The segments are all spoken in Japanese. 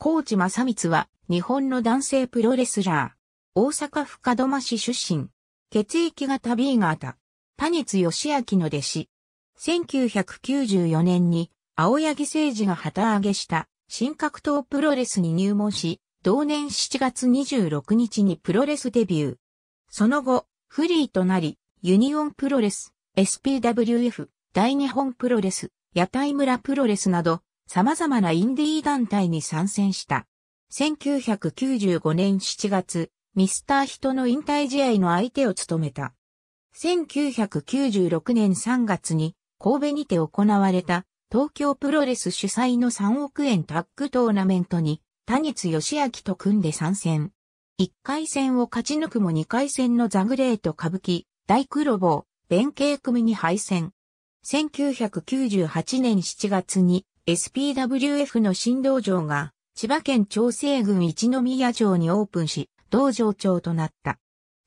高知正光は日本の男性プロレスラー。大阪府門真市出身。血液型 B 型。パニツ義明の弟子。1994年に青柳誠治が旗揚げした新格闘プロレスに入門し、同年7月26日にプロレスデビュー。その後、フリーとなり、ユニオンプロレス、SPWF、大日本プロレス、屋台村プロレスなど、様々なインディー団体に参戦した。1995年7月、ミスター人の引退試合の相手を務めた。1996年3月に神戸にて行われた東京プロレス主催の3億円タッグトーナメントに谷津義明と組んで参戦。1回戦を勝ち抜くも2回戦のザグレート歌舞伎、大黒棒、弁慶組に敗戦。1998年7月に SPWF の新道場が、千葉県長生郡一宮町にオープンし、道場長となった。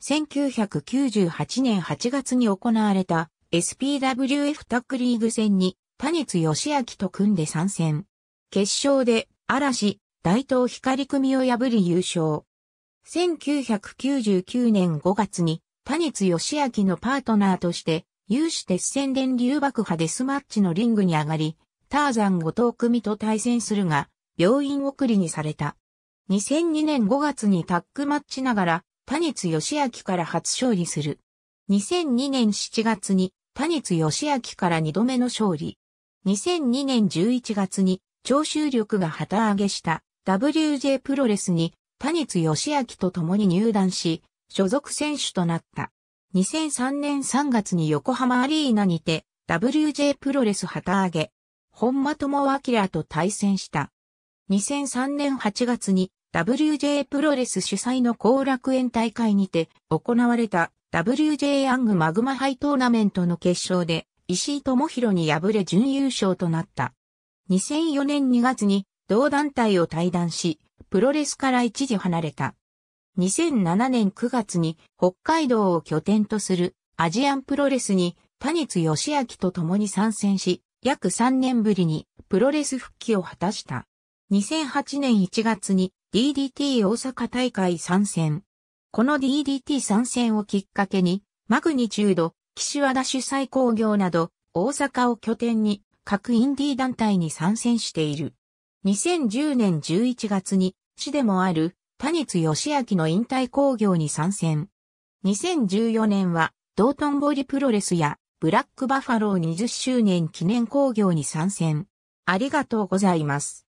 1998年8月に行われた SPWF タックリーグ戦に谷津義明と組んで参戦。決勝で嵐、大東光組を破り優勝。1999年5月に谷津義明のパートナーとして、有志鉄線電流爆破デスマッチのリングに上がり、ターザン後藤組と対戦するが、病院送りにされた。2002年5月にタッグマッチながら、谷津義明から初勝利する。2002年7月に谷津義明から2度目の勝利。2002年11月に徴収力が旗揚げした WJ プロレスに谷津義明と共に入団し、所属選手となった。2003年3月に横浜アリーナにて WJ プロレス旗揚げ本間智明と対戦した。2003年8月に WJ プロレス主催の後楽園大会にて行われた WJ アングマグマハイトーナメントの決勝で石井智弘に敗れ準優勝となった。2004年2月に同団体を退団し、プロレスから一時離れた。2007年9月に北海道を拠点とするアジアンプロレスに谷津義明と共に参戦し、約3年ぶりにプロレス復帰を果たした。2008年1月に DDT 大阪大会参戦。この DDT 参戦をきっかけに、マグニチュード、岸和田主催工業など、大阪を拠点に各インディー団体に参戦している。2010年11月に、市でもある、谷津義明の引退工業に参戦。2014年は、道頓堀プロレスやブラックバファロー20周年記念興行に参戦。ありがとうございます。